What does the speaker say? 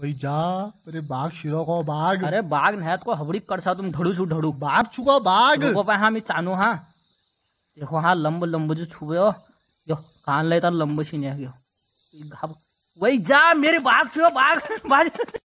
खोई जा अरे बाघ शिरो को बाघ अरे बाघ नहीं तो हबड़ी कर सा तुम ढड़ू छू ढड़ू बाघ छुको बाघ को पे हाँ मैं चानू हाँ देखो हाँ लंब लंब जो छुबे हो जो कान ले लेता लंब छीने गयो वही जा मेरे बाघ छुओ बाघ बाघ